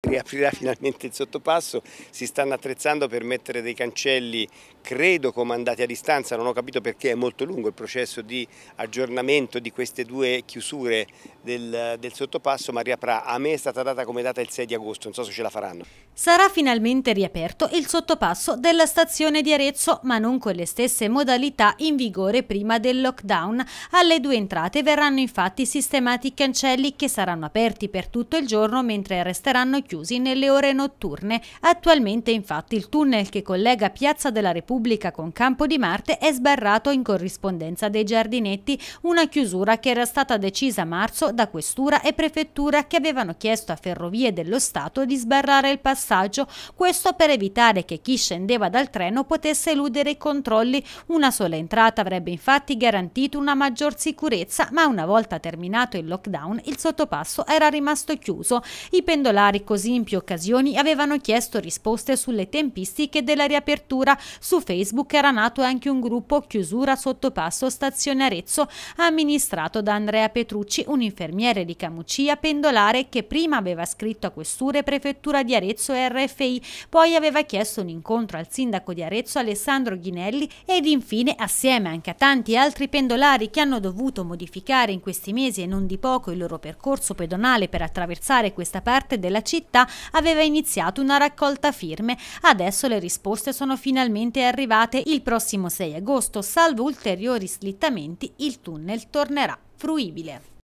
Riaprirà finalmente il sottopasso, si stanno attrezzando per mettere dei cancelli, credo comandati a distanza, non ho capito perché è molto lungo il processo di aggiornamento di queste due chiusure del, del sottopasso, ma riaprà. A me è stata data come data il 6 di agosto, non so se ce la faranno. Sarà finalmente riaperto il sottopasso della stazione di Arezzo, ma non con le stesse modalità in vigore prima del lockdown. Alle due entrate verranno infatti sistemati i cancelli che saranno aperti per tutto il giorno mentre resteranno chiusi chiusi nelle ore notturne. Attualmente infatti il tunnel che collega Piazza della Repubblica con Campo di Marte è sbarrato in corrispondenza dei giardinetti, una chiusura che era stata decisa a marzo da questura e prefettura che avevano chiesto a Ferrovie dello Stato di sbarrare il passaggio, questo per evitare che chi scendeva dal treno potesse eludere i controlli. Una sola entrata avrebbe infatti garantito una maggior sicurezza, ma una volta terminato il lockdown il sottopasso era rimasto chiuso. I pendolari così così in più occasioni avevano chiesto risposte sulle tempistiche della riapertura. Su Facebook era nato anche un gruppo Chiusura Sottopasso Stazione Arezzo, amministrato da Andrea Petrucci, un infermiere di Camucia pendolare che prima aveva scritto a Questure, Prefettura di Arezzo e RFI, poi aveva chiesto un incontro al sindaco di Arezzo Alessandro Ghinelli ed infine, assieme anche a tanti altri pendolari che hanno dovuto modificare in questi mesi e non di poco il loro percorso pedonale per attraversare questa parte della città, città aveva iniziato una raccolta firme. Adesso le risposte sono finalmente arrivate. Il prossimo 6 agosto, salvo ulteriori slittamenti, il tunnel tornerà fruibile.